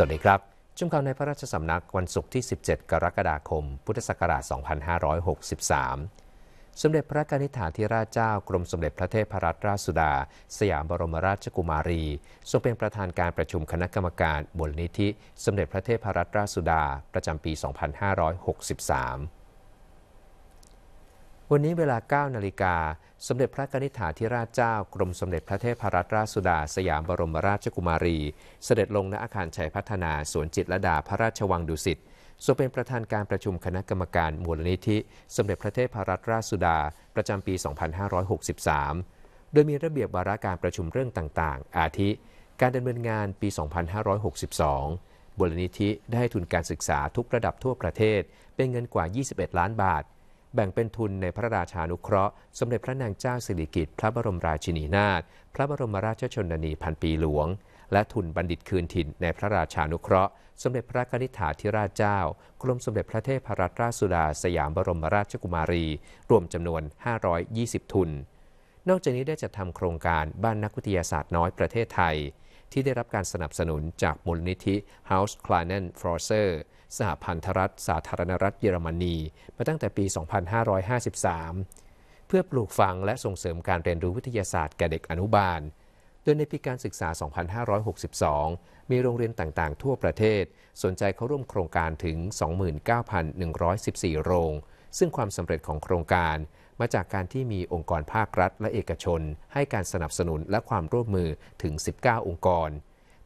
สวัสดีครับ จุมข่าวในพระราชสำนักวันศุกร์ที่ 17 กรกฎาคม พุทธศักราช 2563 สมเด็จพระกนิษฐาธิราชเจ้ากรมสมเด็จพระเทพรัตนราชสุดา สยามบรมราชกุมารีทรงเป็นประธานการประชุมคณะกรรมการบุญนิธิ สมเด็จพระเทพรัตนราชสุดาประจำปี 2563วันนี้ เวลา9นาฬิกาสมเด็จพระนิษฐาธิราชเจ้ากรมสมเด็จพระเทพรัตนราชสุดา สยามบรมราชกุมารี เสด็จลงณอาคารชัยพัฒนาสวนจิตรดาพระราชวังดุสิตทรงเป็นประธานการประชุมคณะกรรมการมูลนิธิสมเด็จพระเทพรัตนราชสุดาประจำปี 2563 โดยมีระเบียบวาระการประชุมเรื่องต่าง ๆ อาทิ การดำเนินงานปี 2562บูลนิธิได้ให้ทุนการศึกษาทุกระดับทั่วประเทศ เป็นเงินกว่า 21 ล้านบาทแบ่งเป็นทุนในพระราชานุเคราะห์สมเด็จพระนางเจ้าสิริกิติ์พระบรมราชินีนาถพระบรมราชชนนีพันปีหลวง และทุนบัณฑิตคืนถิ่นในพระราชานุเคราะห์ สมเด็จพระกนิษฐาธิราชเจ้ากรมสมเด็จพระเทพรัตนราชสุดา สยามบรมราชกุมารี รวมจำนวน 520 ทุน นอกจากนี้ได้จัดทำโครงการบ้านนักวิทยาศาสตร์น้อยประเทศไทยที่ได้รับการสนับสนุนจากมูลนิธิ House c l a n e n f r o s e r สหพันธรัฐสาธารณรัฐเยอรมนีมาตั้งแต่ปี 2553 เพื่อปลูกฝังและส่งเสริมการเรียนรู้วิทยาศาสตร์แก่เด็กอนุบาล โดยในปีการศึกษา 2562 มีโรงเรียนต่างๆ ทั่วประเทศสนใจเข้าร่วมโครงการถึง 29,114 โรง ซึ่งความสำเร็จของโครงการ มาจากการที่มีองค์กรภาครัฐและเอกชนให้การสนับสนุนและความร่วมมือถึง 19 องค์กร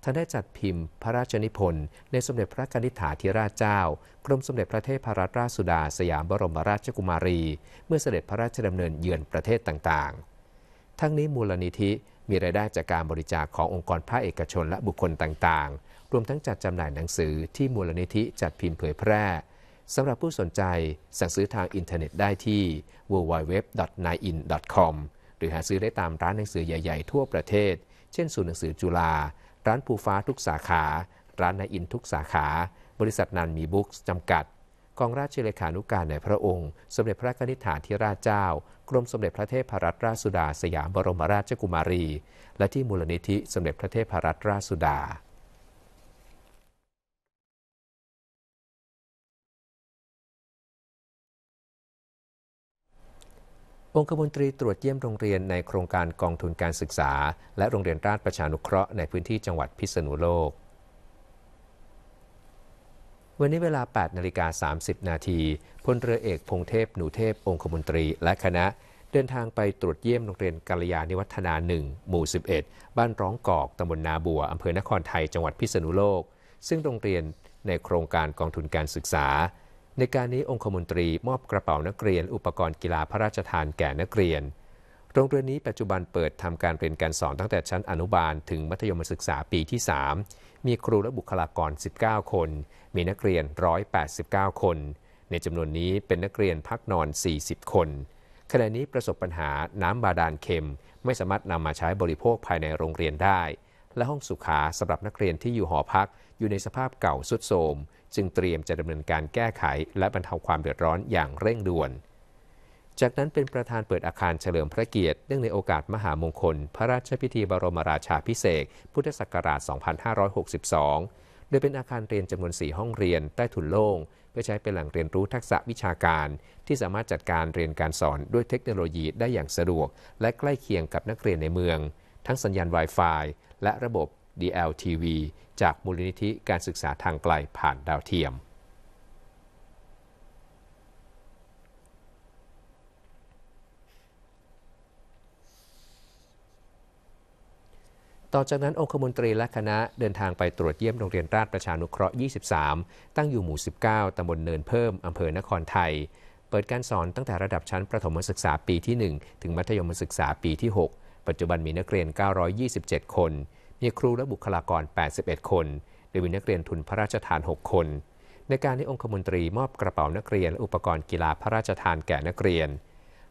ท่านได้จัดพิมพ์ พระราชนิพนธ์ในสมเด็จพระนิษฐาธิราชเจ้า กรมสมเด็จพระเทพรัตนราชสุดาสยามบรมราชกุมารี เมื่อเสด็จพระราชดำเนินเยือนประเทศต่างๆ ทั้งนี้มูลนิธิมีรายได้จากการบริจาคขององค์กรภาคเอกชนและบุคคลต่างๆ รวมทั้งจัดจำหน่ายหนังสือที่มูลนิธิจัดพิมพ์เผยแพร่สำหรับผู้สนใจสั่งซื้อทางอินเทอร์เน็ตได้ที่ www.nain.com หรือหาซื้อได้ตามร้านหนังสือใหญ่ๆ ทั่วประเทศ เช่นศูนย์หนังสือจุฬาร้านภูฟ้าทุกสาขา ร้านนายอินทุกสาขา บริษัทนันมีบุ๊กจำกัด กองราชเลขานุการในพระองค์ สมเด็จพระนิธิฐานทิราชเจ้า กรมสมเด็จพระเทพรัตนราชสุดาสยามบรมราชกุมารี และที่มูลนิธิสมเด็จพระเทพรัตนราชสุดาองคมนตรี ตรวจเยี่ยมโรงเรียนในโครงการกองทุนการศึกษา และโรงเรียนราชประชานุเคราะห์ในพื้นที่จังหวัดพิษณุโลก วันนี้เวลา8นาฬิกา30 นาทีพลเรือเอก พงเทพ หนูเทพ องคมนตรีและคณะ เดินทางไปตรวจเยี่ยมโรงเรียนกัลยาณิวัฒนา 1 หมู่ 11 บ้านร้องกอกตำบลนาบัวอำเภอนครไทย จังหวัดพิษณุโลก ซึ่งโรงเรียนในโครงการกองทุนการศึกษาในการนี้องคมนตรีมอบกระเป๋านักเรียนอุปกรณ์กีฬาพระราชทานแก่นักเรียน โรงเรียนนี้ปัจจุบันเปิดทำการเรียนการสอนตั้งแต่ชั้นอนุบาลถึงมัธยมศึกษาปีที่ 3 มีครูและบุคลากร 19 คน มีนักเรียน 189 คน ในจำนวนนี้เป็นนักเรียนพักนอน 40 คน ขณะนี้ประสบปัญหาน้ำบาดาลเค็มไม่สามารถนำมาใช้บริโภคภายในโรงเรียนได้ และห้องสุขาสำหรับนักเรียนที่อยู่หอพักอยู่ในสภาพเก่าสุดโทรมจึงเตรียมจะดำเนินการแก้ไขและบรรเทาความเดือดร้อนอย่างเร่งด่วน จากนั้นเป็นประธานเปิดอาคารเฉลิมพระเกียรติเนื่องในโอกาสมหามงคล พระราชพิธีบรมราชาพิเศษพุทธศักราช 2562 โดยเป็นอาคารเรียนจำนวน 4 ห้องเรียน ใต้ถุนโล่งเพื่อใช้เป็นแหล่งเรียนรู้ทักษะวิชาการ ที่สามารถจัดการเรียนการสอนด้วยเทคโนโลยีได้อย่างสะดวก และใกล้เคียงกับนักเรียนในเมือง ทั้งสัญญาณ Wi-Fi และระบบ DLTV จากมูลนิธิการศึกษาทางไกลผ่านดาวเทียม ต่อจากนั้นองคมนตรีและคณะเดินทางไปตรวจเยี่ยมโรงเรียนราชประชานุเคราะห์ 23 ตั้งอยู่หมู่ 19ตำบลเนินเพิ่มอำเภอนครไทย เปิดการสอนตั้งแต่ระดับชั้นประถมศึกษาปีที่ 1 ถึงมัธยมศึกษาปีที่ 6 ปัจจุบันมีนักเรียน 927 คนมีครูและบุคลากร 81 คน โดยมีนักเรียนทุนพระราชทาน 6 คน ในการที่องคมนตรีมอบกระเป๋านักเรียนและอุปกรณ์กีฬาพระราชทานแก่นักเรียน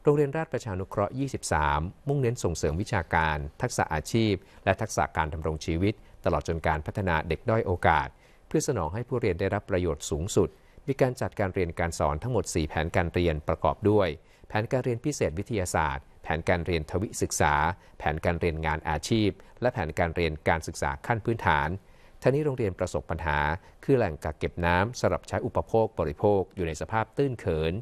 โรงเรียนราชประชานุเคราะห์ 23 มุ่งเน้นส่งเสริมวิชาการ ทักษะอาชีพ และทักษะการดำรงชีวิตตลอดจนการพัฒนาเด็กด้อยโอกาส เพื่อสนองให้ผู้เรียนได้รับประโยชน์สูงสุด มีการจัดการเรียนการสอนทั้งหมด 4 แผนการเรียนประกอบด้วย แผนการเรียนพิเศษวิทยาศาสตร์แผนการเรียนทวิศึกษา แผนการเรียนงานอาชีพ และแผนการเรียนการศึกษาขั้นพื้นฐานท่านี้โรงเรียนประสบปัญหา คือแหล่งกักเก็บน้ำสำหรับใช้อุปโภคบริโภคอยู่ในสภาพตื้นเขิน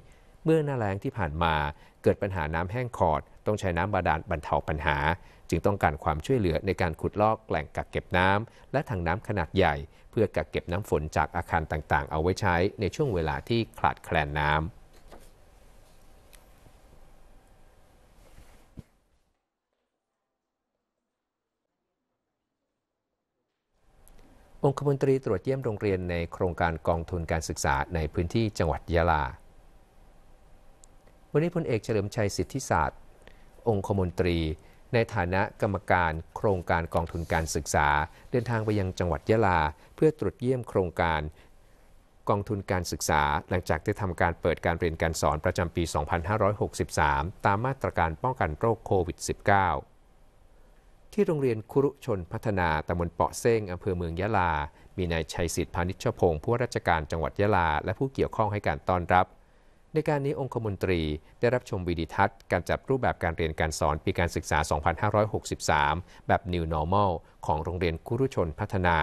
เมื่อหน้าแล้งที่ผ่านมา เกิดปัญหาน้ำแห้งขอดต้องใช้น้ำบาดาลบรรเทาปัญหา จึงต้องการความช่วยเหลือในการขุดลอกแหล่งกักเก็บน้ำ และถังน้ำขนาดใหญ่ เพื่อกักเก็บน้ำฝนจากอาคารต่างๆเอาไว้ใช้ในช่วงเวลาที่ขาดแคลนน้ำองคมนตรีตรวจเยี่ยมโรงเรียนในโครงการกองทุนการศึกษาในพื้นที่จังหวัดยะลา วันนี้พลเอกเฉลิมชัยสิทธิศาสตร์ องคมนตรีในฐานะกรรมการ โครงการกองทุนการศึกษา เดินทางไปยังจังหวัดยะลา เพื่อตรวจเยี่ยมโครงการ กองทุนการศึกษาหลังจากได้ทำการเปิดการเรียนการสอนประจำปี 2563ตามมาตรการป้องกันโรคโควิด -19 ที่โรงเรียนคุรุชนพัฒนา ตำบลเปาะเส้ง อำเภอเมืองยะลา มีนายชัยสิทธิ์พานิชพงศ์ผู้ราชการจังหวัดยะลา และผู้เกี่ยวข้องให้การต้อนรับ ในการนี้องคมนตรีได้รับชมวิดีทัศน์การจัดรูปแบบการเรียนการสอนปีการศึกษา 2563 แบบ New Normal ของโรงเรียนคุรุชนพัฒนา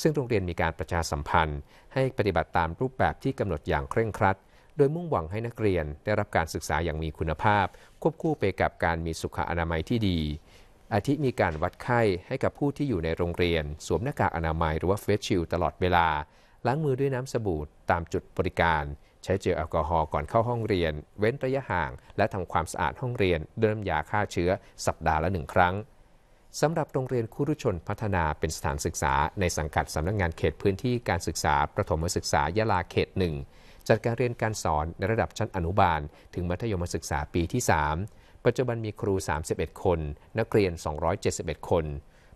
ซึ่งโรงเรียนมีการประชาสัมพันธ์ ให้ปฏิบัติตามรูปแบบที่กำหนดอย่างเคร่งครัด โดยมุ่งหวังให้นักเรียนได้รับการศึกษาอย่างมีคุณภาพ ควบคู่ไปกับการมีสุขอนามัยที่ดีอาทิมีการวัดไข้ให้กับผู้ที่อยู่ในโรงเรียนสวมหน้ากากอนามัย หรือว่าเฟสชิลตลอดเวลา ล้างมือด้วยน้ำสบู่ตามจุดบริการ ใช้เจลแอลกอฮอล์ก่อนเข้าห้องเรียน เว้นระยะห่าง และทำความสะอาดห้องเรียนด้วยน้ำยาฆ่าเชื้อ สัปดาห์ละหนึ่งครั้ง สำหรับโรงเรียนคุรุชนพัฒนาเป็นสถานศึกษา ในสังกัดสำนักงงานเขตพื้นที่การศึกษาประถมศึกษายะลาเขตหนึ่งจัดการเรียนการสอนในระดับชั้นอนุบาล ถึงมัธยมศึกษาปีที่3ปัจจุบันมีครู 31 คน นักเรียน 271 คน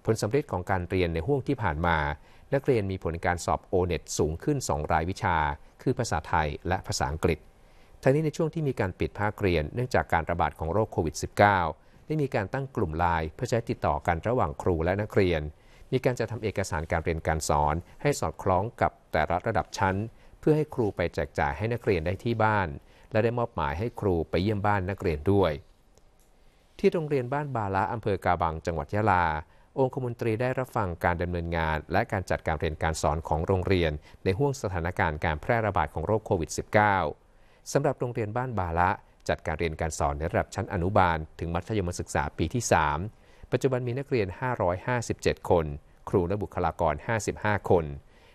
ผลสำเร็จของการเรียนในห่วงที่ผ่านมา นักเรียนมีผลการสอบโอเน็ตสูงขึ้น 2 รายวิชา คือภาษาไทยและภาษาอังกฤษ ทั้งนี้ในช่วงที่มีการปิดภาคเรียนเนื่องจากการระบาดของโรคโควิด -19 ได้มีการตั้งกลุ่มไลน์เพื่อใช้ติดต่อกันระหว่างครูและนักเรียน มีการจะทำเอกสารการเรียนการสอนให้สอดคล้องกับแต่ละระดับชั้น เพื่อให้ครูไปแจกจ่ายให้นักเรียนได้ที่บ้าน และได้มอบหมายให้ครูไปเยี่ยมบ้านนักเรียนด้วยที่โรงเรียนบ้านบาละอำเภอกาบังจังหวัดยะลาองคมนตรีได้รับฟังการดำเนินงาน และการจัดการเรียนการสอนของโรงเรียน ในห่วงสถานการณ์การแพร่ระบาดของโรคโควิด -19 สำหรับโรงเรียนบ้านบาละจัดการเรียนการสอนในระดับชั้นอนุบาลถึงมัธยมศึกษาปีที่ 3 ปัจจุบันมีนักเรียน 557 คน ครูและบุคลากร 55 คน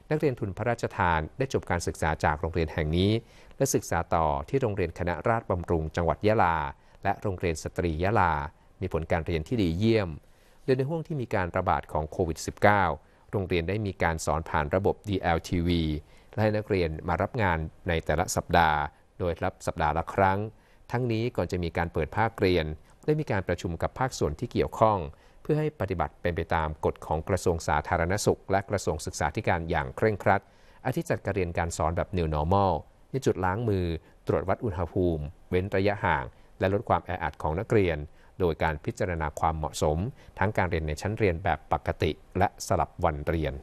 นักเรียนทุนพระราชทานได้จบการศึกษาจากโรงเรียนแห่งนี้ และศึกษาต่อที่โรงเรียนคณะราษฎรบำรุง จังหวัดยะลาและโรงเรียนสตรียะลา มีผลการเรียนที่ดีเยี่ยมโดยในห่วงที่มีการระบาดของโควิด -19 โรงเรียนได้มีการสอนผ่านระบบ DLTV และให้นักเรียนมารับงานในแต่ละสัปดาห์ โดยรับสัปดาห์ละครั้ง ทั้งนี้ก่อนจะมีการเปิดภาคเรียน ได้มีการประชุมกับภาคส่วนที่เกี่ยวข้อง เพื่อให้ปฏิบัติเป็นไปตามกฎของกระทรวงสาธารณสุขและกระทรวงศึกษาธิการอย่างเคร่งครัด อาทิจัดการเรียนการสอนแบบ New Normal ในจุดล้างมือ ตรวจวัดอุณหภูมิ เว้นระยะห่างและลดความแออัดของนักเรียน โดยการพิจารณาความเหมาะสมทั้งการเรียนในชั้นเรียนแบบปกติและสลับวันเรียน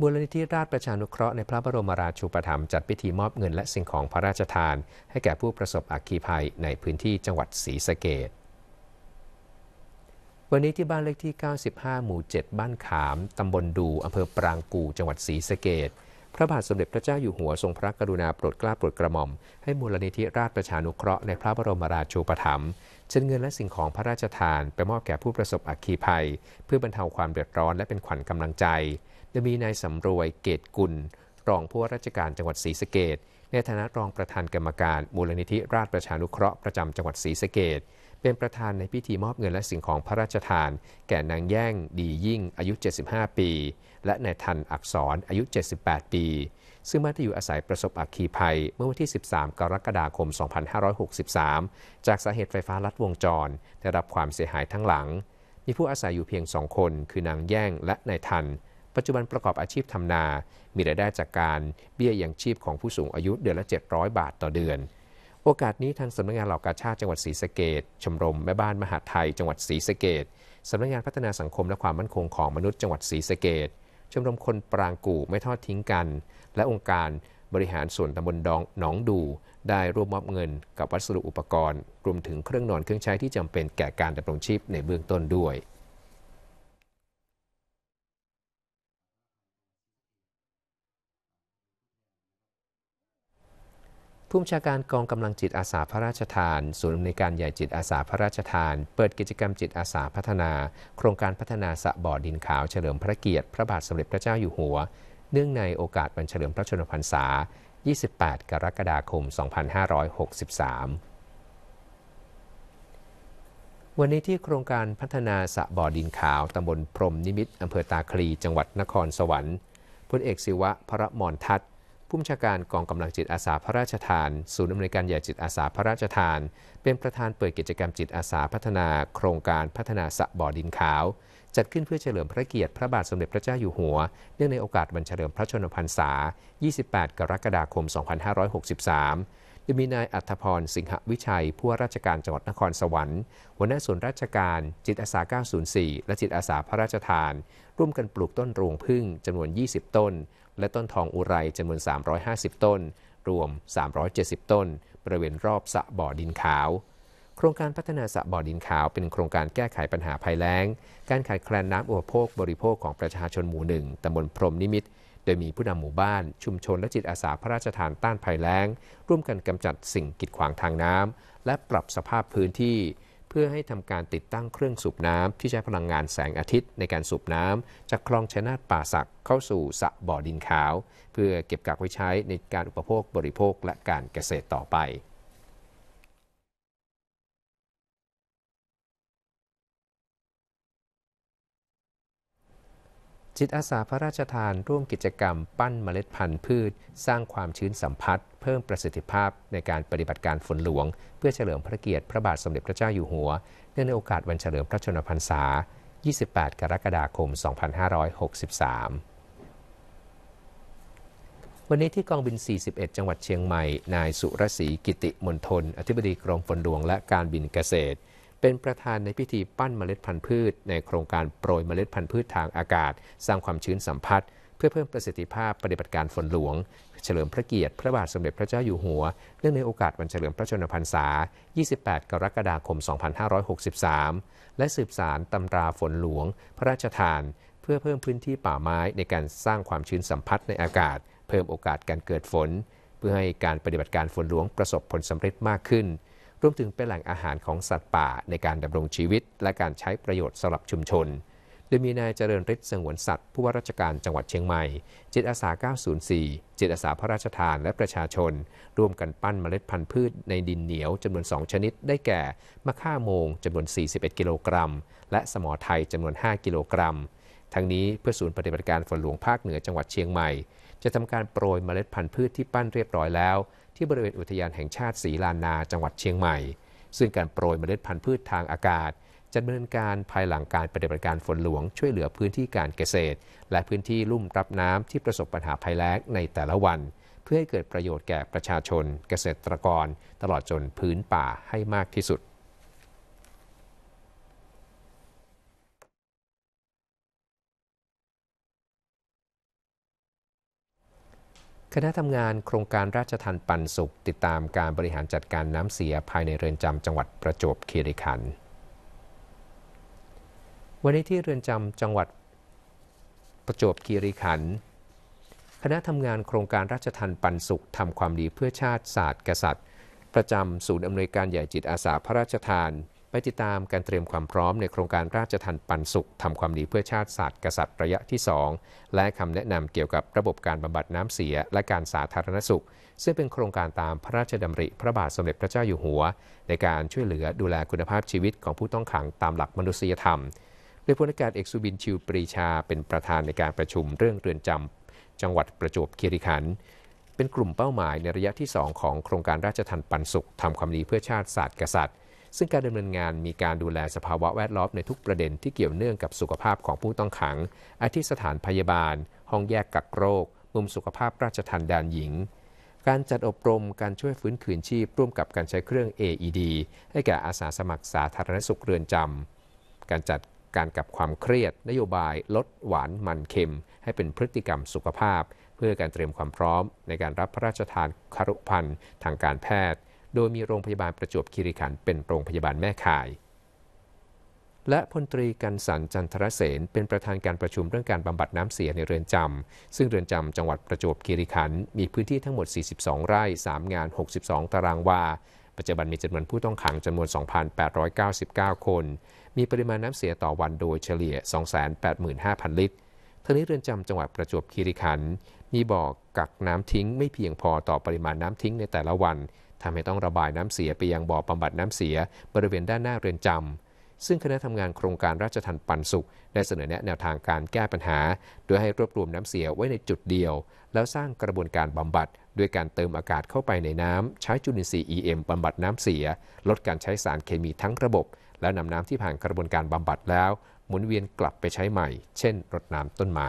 บุรณิธิราชประชานุเคราะห์ในพระบรมราชูปถัมภ์จัด พิธีมอบเงินและสิ่งของพระราชทาน ให้แก่ผู้ประสบอัคคีภัยในพื้นที่จังหวัดศรีสะเกษวันนี้ที่บ้านเลขที่ 95 หมู่ 7 บ้านขาม ตำบลดู อำเภอปรางกูจังหวัดศรีสะเกดพระบาทสมเด็จพระเจ้าอยู่หัวทรงพระกรุณาโปรดเกล้าโปรดกระหม่อม ให้มูลนิธิราชประชานุเคราะห์ในพระบรมราชูปถัมภ์เช่นเงินและสิ่งของพระราชทาน ไปมอบแก่ผู้ประสบอัคคีภัย เพื่อบรรเทาความเดือดร้อนและเป็นขวัญกำลังใจ โดยมีนายสำรวย เกตกุล รองผู้ว่าราชการจังหวัดศรีสะเกดในฐานะรองประธานกรรมการมูลนิธิราชประชานุเคราะห์ประจำจังหวัดศรีสะเกดเป็นประธานในพิธีมอบเงินและสิ่งของพระราชทานแก่นางแย่งดียิ่งอายุ 75 ปี และนายทันอักษรอายุ 78 ปี ซึ่งมาี่อยู่อาศัยประสบอักคีภัยเมื่อวันที่ 13 กรกฎาคม 2563 จากสาเหตุไฟฟ้าลัดวงจรได้รับความเสียหายทั้งหลัง มีผู้อาศัยอยู่เพียงสองคนคือนางแย่งและนายทัน ปัจจุบันประกอบอาชีพทำนามีรายได้จากการเบี้ยยังชีพของผู้สูงอายุเดือนละ 700 บาทต่อเดือนโอกาสนี้ทางสำนักงงานเหล่ากาชาติจังหวัดศรีสะเกดชมรมแม่บ้านมหาไทย จังหวัดศรีสะเกดสำนักงงานพัฒนาสังคมและความมั่นคงของมนุษย์จังหวัดศรีสะเกดชมรมคนปรางกู่ไม่ทอดทิ้งกัน และองค์การบริหารส่วนตำบลดองหนองดู ได้ร่วมมอบเงินกับวัสดุอุปกรณ์รวมถึงเครื่องนอนเครื่องใช้ที่จำเป็นแก่การดำรงชีพในเบื้องต้นด้วยผู้บัญชาการกองกำลังจิตอาสาพระราชทาน ศูนย์อนการใหญ่จิตอาสาพระราชทาน เปิดกิจกรรมจิตอาสาพัฒนา โครงการพัฒนาสะบ่อดินขาวเฉลิมพระเกียรติพระบาทสมเด็จพระเจ้าอยู่หัว เนื่องในโอกาสวันเฉลิมพระชนมพรรษา 28 กรกฎาคม 2563 วันนี้ที่โครงการพัฒนาสะบ่อดินขาวตำบลพรมนิมิตอำเภอตาคลีจังหวัดนครสวรรค์พลเอกศิวะพระมรทัตผู้บัญชาการกองกำลังจิตอาสาพระราชทาน ศูนย์อำนวยการใหญ่จิตอาสาพระราชทาน เป็นประธานเปิดกิจกรรมจิตอาสาพัฒนาโครงการพัฒนาสะบ่อดินขาว จัดขึ้นเพื่อเฉลิมพระเกียรติพระบาทสมเด็จพระเจ้าอยู่หัว เนื่องในโอกาสวันเฉลิมพระชนมพรรษา 28 กรกฎาคม 2563จะมีนายอัธพรสิงหวิชัย ผู้ว่าราชการจังหวัดนครสวรรค์ หัวหน้าส่วนราชการ จิตอาสา 904 และจิตอาสาพระราชทาน ร่วมกันปลูกต้นรวงพึ่งจำนวน 20 ต้น และต้นทองอุไรจำนวน 350 ต้น รวม 370 ต้น บริเวณรอบสะบ่อดินขาว โครงการพัฒนาสะบ่อดินขาวเป็นโครงการแก้ไขปัญหาภัยแล้ง การขาดแคลนน้ำอุปโภคบริโภคของประชาชนหมู่หนึ่งตำบลพรมนิมิตโดยมีผู้นำหมู่บ้าน ชุมชนและจิตอาสาพระราชทานต้านภัยแล้ง ร่วมกันกำจัดสิ่งกีดขวางทางน้ำและปรับสภาพพื้นที่ เพื่อให้ทำการติดตั้งเครื่องสูบน้ำที่ใช้พลังงานแสงอาทิตย์ในการสูบน้ำจากคลองชนาทป่าสักเข้าสู่สระบ่อดินขาว เพื่อเก็บกักไว้ใช้ในการอุปโภคบริโภคและการเกษตรต่อไปจิตอาสาพระราชทานร่วมกิจกรรมปั้นเมล็ดพันธุ์พืช สร้างความชื้นสัมพัทธ์เพิ่มประสิทธิภาพในการปฏิบัติการฝนหลวง เพื่อเฉลิมพระเกียรติพระบาทสมเด็จพระเจ้าอยู่หัว เนื่องในโอกาสวันเฉลิมพระชนมพรรษา 28กรกฎาคม 2563 วันนี้ที่กองบิน 41 จังหวัดเชียงใหม่ นายสุรศรีกิติมนทนอธิบดีกรมฝนหลวงและการบินเกษตรเป็นประธานในพิธีปั้นเมล็ดพันธุ์พืชในโครงการโปรยเมล็ดพันธุ์พืชทางอากาศสร้างความชื้นสัมพัทธ์เพื่อเพิ่มประสิทธิภาพปฏิบัติการฝนหลวงเฉลิมพระเกียรติพระบาทสมเด็จพระเจ้าอยู่หัวเนื่องในโอกาสวันเฉลิมพระชนมพรรษา 28 กรกฎาคม 2563 และสืบสารตำราฝนหลวงพระราชทานเพื่อเพิ่มพื้นที่ป่าไม้ในการสร้างความชื้นสัมพัทธ์ในอากาศเพิ่มโอกาสการเกิดฝนเพื่อให้การปฏิบัติการฝนหลวงประสบผลสำเร็จมากขึ้นรวมถึงเป็นแหล่งอาหารของสัตว์ป่าในการดำรงชีวิตและการใช้ประโยชน์สำหรับชุมชน โดยมีนายเจริญฤทธิ์สงวนสัตว์ ผู้ว่าราชการจังหวัดเชียงใหม่ จิตอาสา 904 จิตอาสาพระราชทานและประชาชน ร่วมกันปั้นเมล็ดพันธุ์พืชในดินเหนียวจำนวน 2 ชนิดได้แก่ มะข่าโมงจำนวน 41กิโลกรัมและสมอไทยจำนวน 5 กิโลกรัมทั้งนี้เพื่อศูนย์ปฏิบัติการฝนหลวงภาคเหนือจังหวัดเชียงใหม่ จะทำการโปรยเมล็ดพันธุ์พืชที่ปั้นเรียบร้อยแล้วที่บริเวณอุทยานแห่งชาติศรีลานนาจังหวัดเชียงใหม่ ซึ่งการโปรยเมล็ดพันธุ์พืชทางอากาศ จะดำเนินการภายหลังการปฏิบัติการฝนหลวง ช่วยเหลือพื้นที่การเกษตร และพื้นที่ลุ่มรับน้ำที่ประสบปัญหาภัยแล้งในแต่ละวัน เพื่อให้เกิดประโยชน์แก่ประชาชน เกษตรกร ตลอดจนพื้นป่าให้มากที่สุดคณะทำงานโครงการราชทันปันสุขติดตามการบริหารจัดการน้ำเสียภายในเรือนจำจังหวัดประจวบคีรีขันธ์ วันนี้ที่เรือนจำจังหวัดประจวบคีรีขันธ์ คณะทำงานโครงการราชทันปันสุขทำความดีเพื่อชาติศาสตร์กษัตริย์ ประจำศูนย์อำนวยการใหญ่จิตอาสาพระราชทานไปติดตามการเตรียมความพร้อมในโครงการราชทันปันสุข ทำความดีเพื่อชาติศาสตร์กษัตริย์ระยะที่ 2 และคำแนะนำเกี่ยวกับระบบการบำบัดน้ำเสีย และการสาธารณสุข ซึ่งเป็นโครงการตามพระราชดำริพระบาทสมเด็จพระเจ้าอยู่หัว ในการช่วยเหลือดูแลคุณภาพชีวิตของผู้ต้องขังตามหลักมนุษยธรรมโดยพลอากาศเอกสุบินชิวปรีชาเป็นประธานในการประชุมเรื่องเรือนจำจังหวัดประจวบคีรีขันธ์เป็นกลุ่มเป้าหมายในระยะที่ 2 ของโครงการราชทันปันสุขทำความดีเพื่อชาติศาสตร์กษัตริย์ซึ่งการดำเนินงานมีการดูแลสภาวะแวดล้อมในทุกประเด็นที่เกี่ยวเนื่องกับสุขภาพของผู้ต้องขัง อาทิสถานพยาบาล ห้องแยกกักโรค มุมสุขภาพราชทันดานหญิง การจัดอบรมการช่วยฟื้นคืนชีพ ร่วมกับการใช้เครื่อง AED ให้แก่อาสาสมัครสาธารณสุขเรือนจำ การจัดการกับความเครียด นโยบายลดหวาน มันเค็ม ให้เป็นพฤติกรรมสุขภาพ เพื่อการเตรียมความพร้อมในการรับพระราชทานคารุพันธ์ทางการแพทย์โดยมีโรงพยาบาลประจวบคีรีขันธ์เป็นโรงพยาบาลแม่ข่าย และพลตรีกันสันจันทรเสนเป็นประธานการประชุมเรื่องการบำบัดน้ำเสียในเรือนจำ ซึ่งเรือนจำจังหวัดประจวบคีรีขันธ์มีพื้นที่ทั้งหมด 42 ไร่ 3 งาน 62 ตารางวา ปัจจุบันมีจำนวนผู้ต้องขังจำนวน 2,899 คน มีปริมาณน้ำเสียต่อวันโดยเฉลี่ย 285,000 ลิตร ทั้งนี้เรือนจำจังหวัดประจวบคีรีขันธ์มีบ่อกักน้ำทิ้ง ไม่เพียงพอต่อปริมาณน้ำทิ้งในแต่ละวันทำให้ต้องระบายน้ำเสียไปยังบ่อบำบัดน้ำเสีย บริเวณด้านหน้าเรือนจำ ซึ่งคณะทำงานโครงการราชทันปันสุข ได้เสนอแนะแนวทางการแก้ปัญหา โดยให้รวบรวมน้ำเสียไว้ในจุดเดียว แล้วสร้างกระบวนการบำบัด ด้วยการเติมอากาศเข้าไปในน้ำใช้จุลินทรีย์ EM บำบัดน้ำเสีย ลดการใช้สารเคมีทั้งระบบ แล้วนำน้ำที่ผ่านกระบวนการบำบัดแล้ว หมุนเวียนกลับไปใช้ใหม่ เช่นรดน้ำต้นไม้